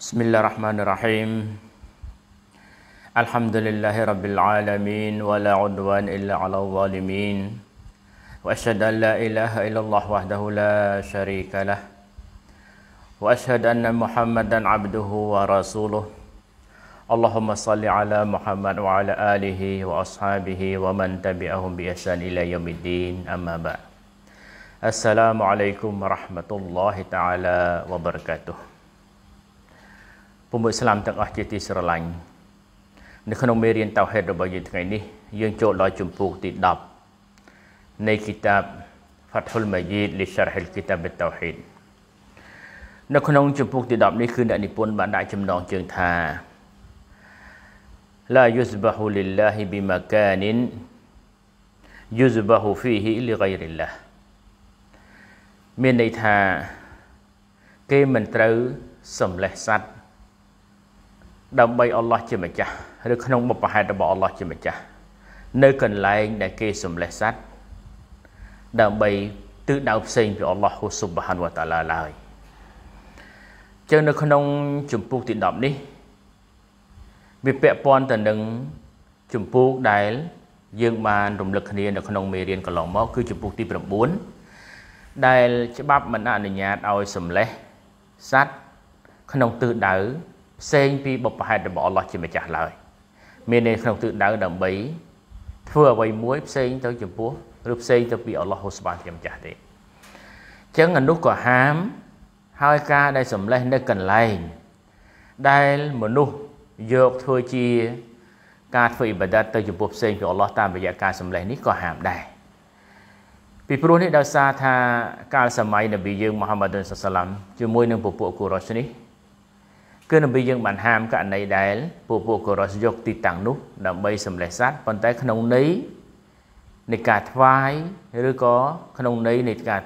بسم الله الرحمن الرحيم الحمد لله رب العالمين ولا عدوان إلا على الظالمين وأشهد أن لا إله إلا الله وحده لا شريك له وأشهد أن محمدا عبده ورسوله اللهم صل على محمد وعلى آله وأصحابه ومن تبعهم بإحسان إلى يوم الدين أما بعد السلام عليكم ورحمة الله تعالى وبركاته ពុំអ៊ីស្លាមទាំងអស់ជាទីស្រឡាញ់នៅក្នុងមេរៀនតៅហេតរបស់យើងថ្ងៃនេះ យើងចូលដល់ជំពូកទី10នៃគីតាប Fathul Majid li Sharh al-Kitab at-Tauhid នៅក្នុងជំពូកទី10នេះគឺអ្នកនិពន្ធបានដាក់ចំណងជើងថា لا يسبح لله بمكان يسبح فيه لغير الله មានន័យថាគេមិនត្រូវសម្លេះសัตว์ដើម្បីអល់ឡោះជាម្ចាស់ឬក្នុងបុព្វហេតុរបស់អល់ឡោះជាម្ចាស់នៅ កន្លែងដែល គេសម្លេះសัตว์ដើម្បីទិដៅផ្សេងពីអល់ឡោះហ៊ូស៊ុបហានវតាឡាឡើយចឹងនៅក្នុងជំពូកទី10នេះវាពាក់ព័ន្ធទៅនឹងជំពូកដែលយើងបានរំលឹកគ្នានៅក្នុងមេរៀនកន្លងមកគឺជំពូកទី9ដែល ច្បាប់មិនអនុញ្ញាតឲ្យសម្លេះសัตว์ក្នុងទិដៅផ្សេងពីបុព្វហេតុរបស់អល់ឡោះជាម្ចាស់ឡើយមានន័យក្នុងទិសដៅដើម្បី ធ្វើអ្វីមួយផ្សេងទៅចំពោះឬផ្សេងទៅពីអល់ឡោះហ៊ូស្បានជាម្ចាស់ទេអញ្ចឹងអនុក៏ហាមហើយការដែលសម្លេះនៅកន្លែង ដែលមនុស្សយកធ្វើជា ការធ្វើអ៊ីបាដាតទៅចំពោះផ្សេងពីអល់ឡោះតាមរយៈការសម្លេះនេះក៏ហាមដែរពីព្រោះនេះដោយសារថាកាលសម័យនប៊ីយើងមូហាម៉ាត់សាឡាមជាមួយនឹងពពួកកូរ៉ាស់នេះគឺនប៊ីយើងបានហាមករណីដែលពួកពួកកូរ៉ុសយកទីតាំងនោះ ដើម្បីសម្លេះសัตว์ប៉ុន្តែក្នុងន័យនៃការថ្វាយឬក៏ក្នុងន័យនៃការ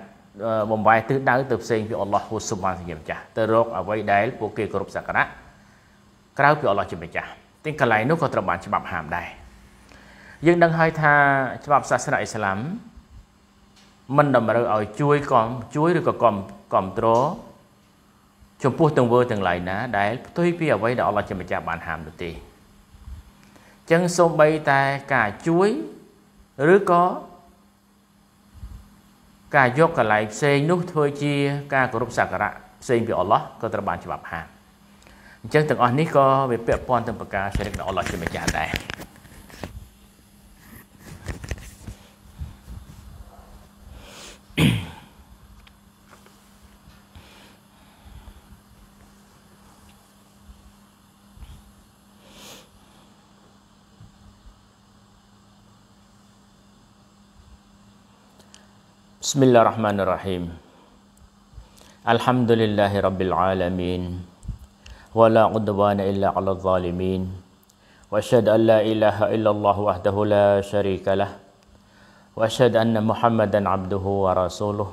បំវាយទិសដៅទៅផ្សេងពីអល់ឡោះហ៊ូស៊ុបបានជាម្ចាស់ទៅរកអ្វីដែលពួកគេគោរពសក្ការៈក្រៅពីអល់ឡោះជាម្ចាស់ទាំងកន្លែងនោះក៏ត្រូវបានច្បាប់ហាមដែរយើងដឹងហើយថាច្បាប់សាសនាអ៊ីស្លាមមិនតម្រូវឲ្យជួយគំជួយឬក៏គំគ្រប់គ្រងចំពោះទង្វើទាំងឡាយណាដែលផ្ទុយពីអ្វីដែលអល់ឡោះជាម្ចាស់បានហាមនោះទេចឹងសូម្បីតែការជួយឬក៏ការយកកន្លែងផ្សេងនោះធ្វើជា ការគោរពសក្ការៈផ្សេងពីអល់ឡោះក៏ត្រូវបានច្បាប់ហាមអញ្ចឹងទាំងអស់នេះក៏វាពាក់ព័ន្ធទៅនឹងប្រការសេរីរបស់អល់ឡោះជាម្ចាស់ដែរ بسم الله الرحمن الرحيم الحمد لله رب العالمين ولا عدوان إلا على الظالمين وأشهد أن لا إله إلا الله وحده لا شريك له وأشهد أن محمدا عبده ورسوله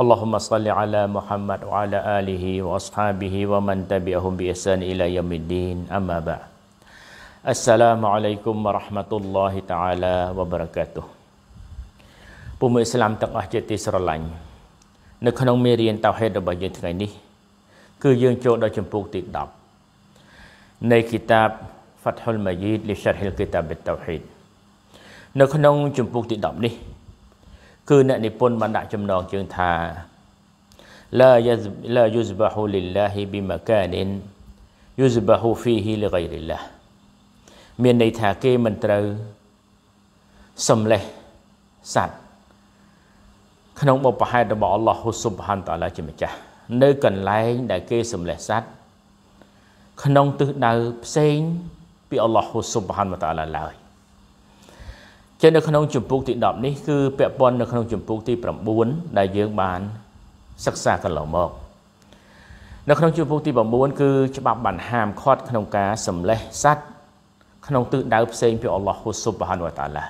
اللهم صل على محمد وعلى آله وأصحابه ومن تبعهم بإحسان إلى يوم الدين أما بعد السلام عليكم ورحمة الله تعالى وبركاته ពុំអ៊ីស្លាមទាំងអស់ជាទីស្រឡាញ់នៅក្នុងមេរៀនតោហេតរបស់យើងថ្ងៃនេះ គឺយើងចូលដល់ជំពូកទី10នៃគីតាប Fathul Majid li Sharh al-Kitab at-Tauhid នៅក្នុងជំពូកទី10នេះ គឺអ្នកនិពន្ធបានដាក់ចំណងជើងថា لا لا يذبح لله بمكان يذبح فيه لغير الله មានន័យថាគេមិនត្រូវសំលេះសัตវក្នុងបុព្វហេតុរបស់អល់ឡោះហ៊ូស៊ុបហានតាឡាជាម្ចាស់នៅកន្លែងដែល គេសម្លេះសัตว์ក្នុងទិសដៅផ្សេងពីអល់ឡោះហ៊ូស៊ុបហានតាឡាឡើយចឹងនៅក្នុង ជំពូកទី10នេះគឺពាក់ព័ន្ធនៅក្នុងជំពូកទី9ដែលយើងបានសិក្សាកន្លងមកនៅក្នុងជំពូកទី9គឺច្បាប់បានហាមឃាត់ក្នុងការសម្លេះសัตว์ក្នុងទិសដៅផ្សេងពីអល់ឡោះហ៊ូស៊ុបហានតាឡា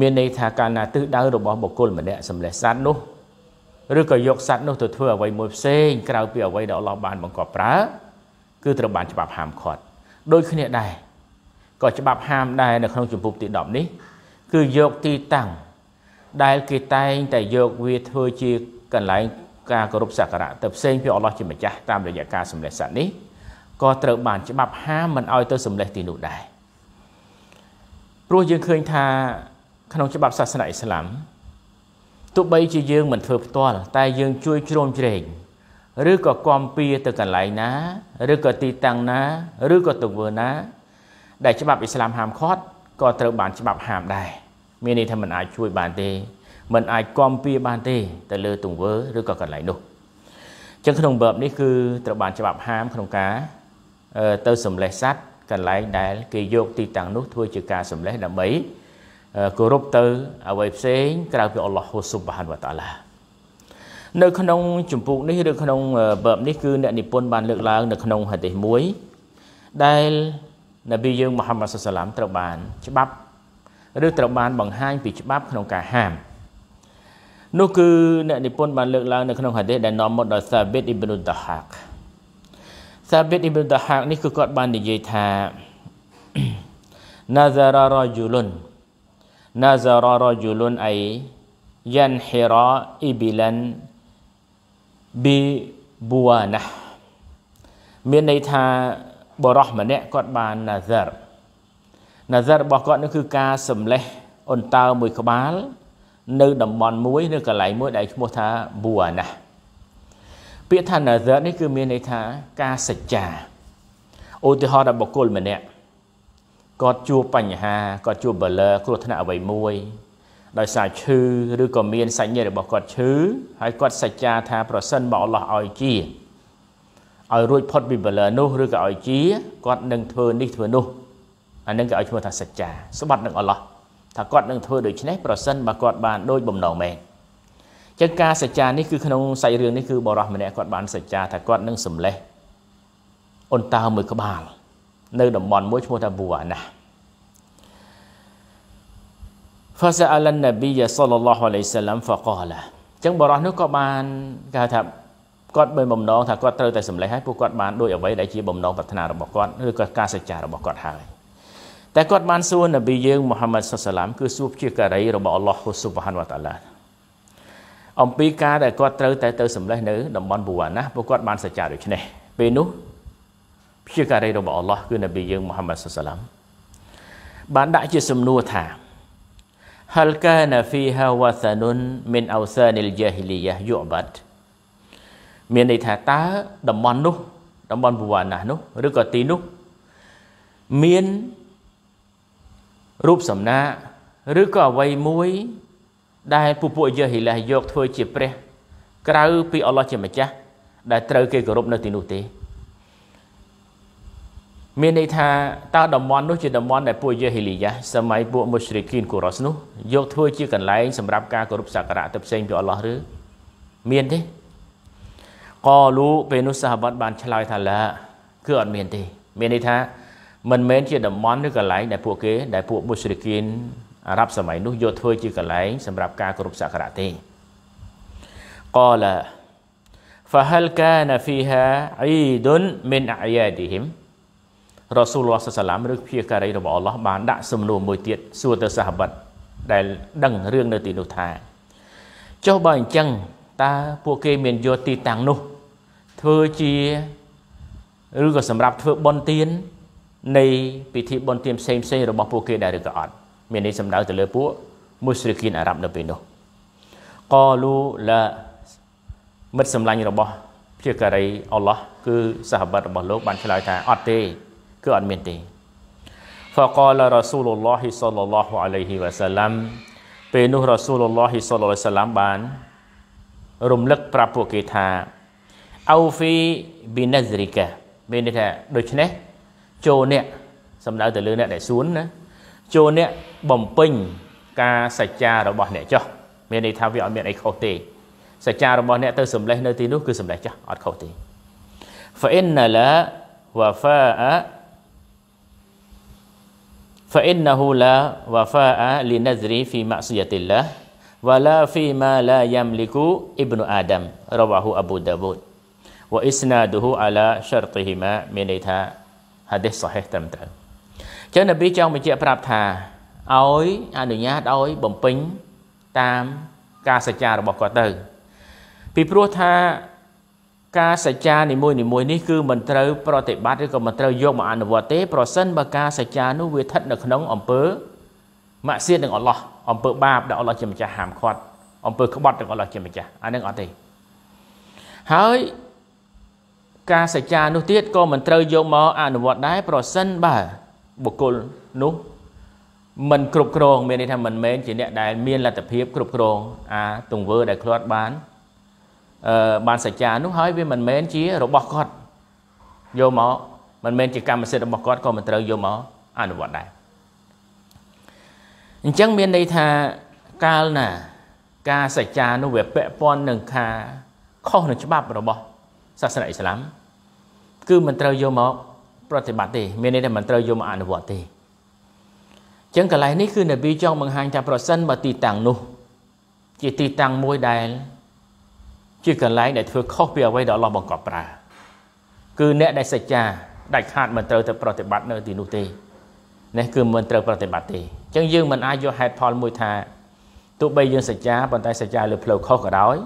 មានន័យថាកាលណាទិសដៅរបស់បុគ្គលម្នាក់សម្លេះសัตว์នោះឬក៏យកសัตว์នោះទៅធ្វើអ្វីមួយផ្សេង ក្រៅពីអ្វីដែលអល់ឡោះបានបង្កប់ប្រើគឺត្រូវបានច្បាប់ហាមឃាត់ដូចគ្នាដែរក៏ច្បាប់ហាមដែរនៅក្នុងជំពូកទី10នេះ គឺយកទីតាំងដែលគេតែងតែយកវាធ្វើជា កន្លែងការគោរពសក្ការៈទៅផ្សេងពីអល់ឡោះជាម្ចាស់តាមរយៈការសម្លេះសัตว์នេះក៏ត្រូវបានច្បាប់ហាមមិនឲ្យទៅសម្លេះទីនោះដែរព្រោះយើងឃើញថាក្នុងច្បាប់សាសនាអ៊ីស្លាមទោះបីជាយើងមិនធ្វើផ្ទាល់តែយើងជួយជ្រោមជ្រែងឬក៏គំពីទៅកន្លែងណា ឬក៏ទីតាំងណាឬក៏ទង្វើណា ដែលច្បាប់អ៊ីស្លាមហាមឃាត់ក៏ត្រូវបានច្បាប់ហាមដែរមានន័យថាមិនអាចជួយបានទេមិនអាចគំពីបានទេទៅលើទង្វើ ឬក៏កន្លែងនោះចឹងក្នុង verb នេះគឺត្រូវបានច្បាប់ហាមក្នុងការទៅសម្លេះសัตว์កន្លែងដែលគេយកទីតាំងនោះធ្វើជាការសម្លេះដើម្បីគោរពទៅអ្វីផ្សេងក្រៅពីអល់ឡោះហ៊ូស៊ុបហានវតាឡានៅ ក្នុងចម្ពោះនេះឬក្នុងបបនេះគឺអ្នកនិពន្ធបានលើកឡើងនៅក្នុងហាឌីសមួយដែលនប៊ីយើងមូហាម៉ាត់សុសឡាមត្រូវបាន ច្បាប់ឬត្រូវបាន បង្ហាញ ពីច្បាប់ ក្នុងការហាមនោះគឺអ្នកនិពន្ធបានលើកឡើងនៅក្នុងហាឌីសដែលនាំមកដោយសាប៊ីតអ៊ីប្នុដាហាកសាប៊ីតអ៊ីប្នុដាហាកនេះគឺគាត់បាននិយាយថាណាហ្សារ៉ារ៉ាជូលុន nazara rajulun ay yanhira ibilan bi buwanah មានន័យថាបរោះម្នាក់គាត់បាន nazar nazar របស់គាត់នោះគឺការសម្លេះអន្តើមួយក្បាល នៅតំបន់មួយនៅកន្លែងមួយដែលឈ្មោះថា buwanah ពាក្យថា nazar នេះគឺ មានន័យថាការសច្ចាឧទាហរណ៍ដល់បុគ្គលម្នាក់គាត់ជួបបញ្ហាគាត់ជួបបលឺគ្រោះថ្នាក់អ្វីមួយដោយសារឈឺឬក៏មានសាច់ញាតិរបស់គាត់ឈឺហើយគាត់សច្ចាថាប្រសិនបើអល់ឡោះឲ្យជាឲ្យរួចផុតពីបលឺនោះឬក៏ឲ្យជាគាត់នឹងធ្វើនេះធ្វើនោះអានឹងគេឲ្យឈ្មោះថាសច្ចាស្បាត់នឹងអល់ឡោះថាគាត់នឹងធ្វើដូច្នេះប្រសិនបើគាត់បានដូចបំណងមែនចឹងការសច្ចានេះគឺក្នុងសាច់រឿងនេះគឺបរោះម្នាក់គាត់បានសច្ចាថាគាត់នឹងសម្លេះអ៊ុនតាមួយក្បាលនៅតំបន់មួយឈ្មោះថាប៊ូអាណា فسأل النبي صلى الله عليه وسلم فقال ចឹងបរិះនោះក៏បានគេហៅថាគាត់មានបំណងថាគាត់ត្រូវតែសម្លេចហើយពួកគាត់បានដូចអ្វីដែលជាបំណងប្រាថ្នារបស់គាត់ឬក៏ការសច្ចារបស់គាត់ហើយតែគាត់បាន សួរនប៊ីយើងមូហាម៉ាត់សុសឡាមគឺសួរជាការីរបស់អល់ឡោះហ៊ូស៊ុបហានវតាឡាអំពីការដែលគាត់ត្រូវតែទៅសម្លេចនៅតំបន់ប៊ូអាណាពួកគាត់បានសច្ចាដូច្នេះពេលនោះព្យាការីរបស់អល់ឡោះគឺនប៊ីយើងមូហាម៉ាត់សុសឡាមបានដាក់ជាសំណួរថា هل كان فيها وثن من أوثان الجاهلية يعبد មានន័យថាតើតំបន់នោះតំបន់បវណ្ណាស់នោះឬក៏ទីនោះមានរូបសំណាកឬក៏អ្វីមួយ ដែលពពួកយាហីឡាយកធ្វើជាព្រះក្រៅពី អល់ឡោះជាម្ចាស់ដែលត្រូវគេគោរពនៅទីនោះទេមានន័យថាតើតំបន់នោះជាតំបន់ដែលពួកយេហេលីយ៉ាសម័យពួកមុស្រីគីនកូរ៉សនោះយកធ្វើជាកន្លែងសម្រាប់ការគោរពសក្ការៈទៅផ្សេងពីអល់ឡោះឬមានទេកលូពេលនោះសាហាវ័តបានឆ្លើយថាឡាគឺអត់មានទេមានន័យថា មិនមែនជាតំបន់ឬកន្លែងដែលពួកគេដែលពួកមុស្រីគីនអារ៉ាប់សម័យនោះយកធ្វើជាកន្លែង សម្រាប់ការគោរពសក្ការៈទេកលា فهل كان فيها عيد من أعيادهم រ៉ាស៊ូលឡោះសាឡាមឬភាការីរបស់អល់ឡោះបានដាក់សំណួរមួយទៀតសួរទៅសាហាបិតដែលដឹងរឿងនៅទីនោះថាចុះបើអញ្ចឹងតើពួកគេមានយកទីតាំងនោះធ្វើជាឬក៏សម្រាប់ធ្វើបន់ទៀននៃពិធីបន់ទៀនផ្សេងផ្សេងរបស់ពួកគេដែរឬក៏អត់មាននេះសំដៅទៅលើពួកមុស្រីគីនអារ៉ាប់នៅពេលនោះកលូឡាមិត្តសម្លាញ់របស់ ភាការីអល់ឡោះគឺសាហាបិតរបស់លោកបានឆ្លើយថាអត់ទេគឺអត់មានទេ فقال رسول الله صلى الله عليه وسلم ពេលនោះ رسول الله صلى الله عليه وسلم បានរំលឹកប្រាប់ពួកគេថា أوفي بنذرك មានន័យថាដូច្នេះចូលអ្នក សំដៅទៅលើអ្នកដែលសួនណាចូលអ្នកបំពេញការសច្ចារបស់អ្នកចោះមានន័យថាវាអត់មានអីខុសទេសច្ចារបស់អ្នកទៅសម្លេះនៅទីនោះគឺសម្លេះចោះអត់ខុសទេ فإن لا وفاء فإنه لا وفاء لنذر في معصية الله ولا فيما لا يملك ابن آدم رواه أبو داود وإسناده على شرطهما មានន័យថាហាឌីសសាហេះត្រឹមត្រូវចឹងនប៊ីចង់បញ្ជាក់ប្រាប់ថាឲ្យអនុញ្ញាតឲ្យបំពេញតាមការសច្ចារបស់គាត់ទៅពីព្រោះថាការសច្ចានីមួយនីមួយនេះគឺមិនត្រូវប្រតិបត្តិឬក៏មិនត្រូវយកមកអនុវត្តទេប្រសិនបើការសច្ចានោះវាស្ថិតនៅក្នុងអំពើមាក់សៀតនឹងអល់ឡោះអំពើបាបដែលអល់ឡោះជាម្ចាស់ហាមឃាត់អំពើក្បត់ដែលអល់ឡោះជាម្ចាស់អានឹងអត់ទេហើយការសច្ចានោះទៀតក៏មិនត្រូវយកមកអនុវត្តដែរប្រសិនបើបុគ្គលនោះមិនគ្រប់គ្រង មានន័យថាមិនមែនជាអ្នកដែលមានលទ្ធភាពគ្រប់គ្រងអាទង្វើដែលឃ្លាត់បានបានសច្ចានោះហើយវាមិនមែនជារបស់គាត់យកមកមិនមែនជាកម្មសិទ្ធិរបស់គាត់ក៏មិនត្រូវយកមកអនុវត្តដែរអញ្ចឹងមានន័យថាកាលណាការសច្ចានោះវាពាក់ព័ន្ធនឹងការខុសនឹងច្បាប់របស់សាសនាអ៊ីស្លាមគឺមិនត្រូវយកមកប្រតិបត្តិទេមានន័យថាមិនត្រូវយកមកអនុវត្តទេចឹងកន្លែងនេះគឺនប៊ីចង់បង្ហាញថាប្រសិនបើទីតាំងនោះ ជាទីតាំងមួយដែលជាកន្លែងដែលធ្វើខុសពីអ្វីដែលអល់ឡោះបង្កប់ប្រើគឺអ្នកដែលសច្ចាដាច់ខាតមិនត្រូវទៅប្រតិបត្តិនៅទីនោះទេនេះគឺមិនត្រូវប្រតិបត្តិទេអញ្ចឹងយើងមិនអាចយកហេតុផលមួយថា ទោះបីយើងសច្ចាប៉ុន្តែសច្ចាលើផ្លូវខុសក៏ដោយ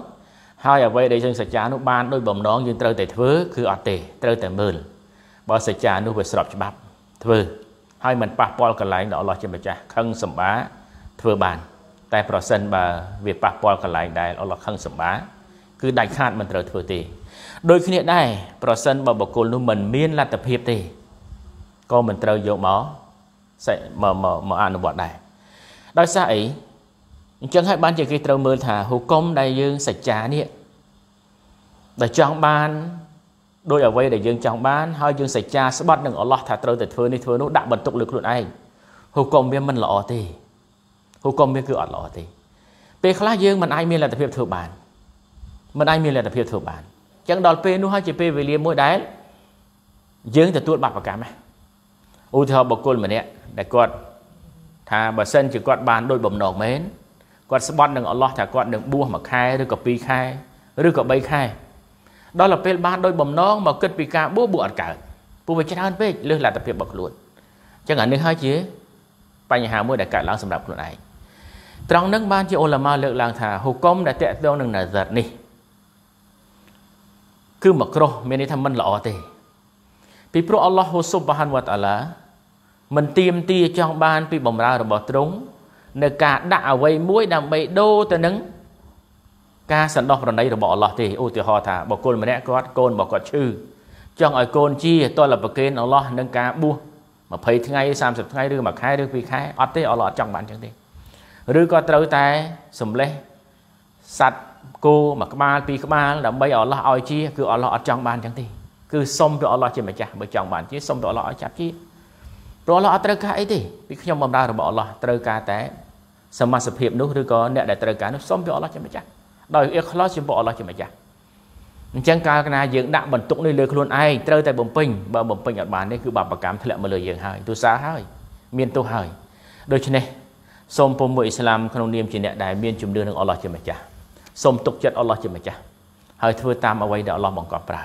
ហើយអ្វីដែលយើងសច្ចានោះបានដោយបំណងយើងត្រូវតែធ្វើគឺអត់ទេត្រូវតែមើលបើសច្ចានោះវាស្របច្បាប់ ធ្វើហើយមិនប៉ះពាល់កន្លែងដល់អល់ឡោះជាម្ចាស់ខឹងសម្បាធ្វើបានតែប្រសិនបើវាប៉ះពាល់កន្លែងដែលអល់ឡោះខឹងសម្បាគឺដាច់ខាតមិនត្រូវធ្វើទេដូចគ្នាដែរប្រសិនបើបុគ្គលនោះមិនមានលទ្ធភាពទេក៏មិនត្រូវយកមកមកមកអនុវត្តដែរដោយសារអីអញ្ចឹងហើយបានជាគេត្រូវមើលថា ហូកុំដែលយើងសច្ចានេះដែលចង់បានដោយអ្វីដែលយើងចង់បានហើយយើងសច្ចាស្បត់នឹងអល់ឡោះថាត្រូវតែធ្វើនេះធ្វើនោះដាក់បន្ទុកលើខ្លួនឯងហូកុំវាមិនល្អទេហូកុំវាគឺអត់ល្អទេពេលខ្លះយើងមិនអាចមានលទ្ធភាពធ្វើបានមិនអាចមានលទ្ធភាពធ្វើបានអញ្ចឹងដល់ពេលនោះហើយជាពេលវេលាមួយដែលយើងទទួលបាបកម្មឧទាហរណ៍បុគ្គលម្នាក់ដែលគាត់ថាបើសិនជាគាត់បាន ដូចបំណងមែនគាត់ស្បត់នឹងអល់ឡោះថាគាត់នឹងបួសមួយខែឬក៏ពីរខែឬក៏3ខែដល់ទៅពេលបានដោយបំណងមកគិតពីការបួសបួសអត់កើតពួកវាច្រើនពេកលើសលទ្ធភាពរបស់ខ្លួនអញ្ចឹងអានេះហើយជាបញ្ហាមួយដែលកើតឡើងសម្រាប់ខ្លួនឯងត្រង់នឹងបានជាអ៊ុលម៉ាលើកឡើងថាហុកុំដែលតកតងនឹងណាហ្សាត់នេះគឺមកគ្រោះមានន័យថាមិនល្អទេពីព្រោះអល់ឡោះហ៊ូស៊ុបហានវតាឡា មិនទៀមទាចង់បាន ពីបំរើរបស់ទ្រង់នៅការដាក់អ្វីមួយដើម្បីដូរទៅនឹងការសន្តោសប្រណីរបស់អល់ឡោះទេឧទាហរណ៍ថាបុគ្គលម្នាក់គាត់កូនរបស់គាត់ឈឺចង់ឲ្យកូនជាតលប្រកេនអល់ឡោះនឹងការបួស20ថ្ងៃ30ថ្ងៃឬមួយខែឬពីរខែអត់ទេអល់ឡោះអត់ចង់បានចឹងទេឬក៏ត្រូវតែសម្លេះសัตว์គោមួយក្បាលពីរក្បាលដើម្បី អល់ឡោះឲ្យជាគឺអល់ឡោះអត់ចង់បានចឹងទេគឺសុំព្រះអល់ឡោះជាម្ចាស់បើចង់បានជាសុំព្រះអល់ឡោះឲ្យចាប់ជាព្រះអល់ឡោះអត់ត្រូវការអីទេពីខ្ញុំបំរើរបស់អល់ឡោះត្រូវការតែ សមាសភាពនោះឬក៏អ្នកដែលត្រូវការនោះសុំព្រះអល់ឡោះជាម្ចាស់ដោយអ៊ីខ្លោសជាព្រះអល់ឡោះជាម្ចាស់អញ្ចឹងកាលណាយើងដាក់បន្ទុកនេះលើខ្លួនឯងត្រូវតែបំពេញបើបំពេញអត់បាននេះគឺបាបកម្មធ្លាក់មកលើយើងហើយទូសាហើយ មានទោសហើយ ដូច្នេះសូមពុំមួយអ៊ីស្លាមក្នុងនាមជាអ្នកដែលមានជំនឿនឹងអល់ឡោះជាម្ចាស់សូមទុកចិត្តអល់ឡោះជាម្ចាស់ហើយធ្វើតាមអ្វីដែលអល់ឡោះបង្គាប់ប្រើ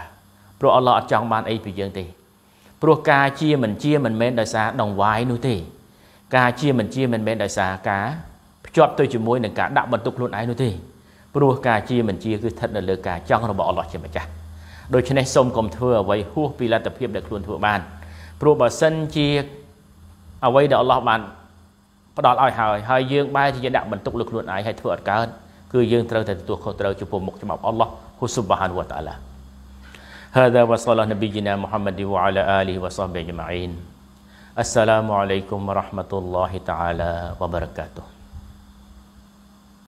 ព្រោះអល់ឡោះអត់ចង់បានអីពីយើងទេព្រោះការជាមិនជាមិនមែនដោយសារដងវាយនោះទេ ការជាមិនជាមិនមែនដោយសារការភ្ជាប់ទៅជាមួយនឹងការដាក់បន្ទុកខ្លួនឯងនោះទេព្រោះការជាមិនជាគឺស្ថិតនៅលើការចង់របស់អល់ឡោះជាម្ចាស់ដូច្នេះសូមកុំធ្វើអ្វីហួសពីលទ្ធភាពដែលខ្លួនធ្វើបានព្រោះបើសិនជាអ្វីដែលអល់ឡោះបានផ្ដល់ឲ្យហើយហើយយើងបែរជាដាក់បន្ទុកលើខ្លួនឯងហើយធ្វើអត់កើតគឺយើងត្រូវតែទទួលខុសត្រូវចំពោះមុខច្បាប់អល់ឡោះហ៊ូសុបហានវតអាឡា هذا وصلى الله نبينا محمد وعلى آله وصحبه أجمعين السلام عليكم ورحمة الله تعالى وبركاته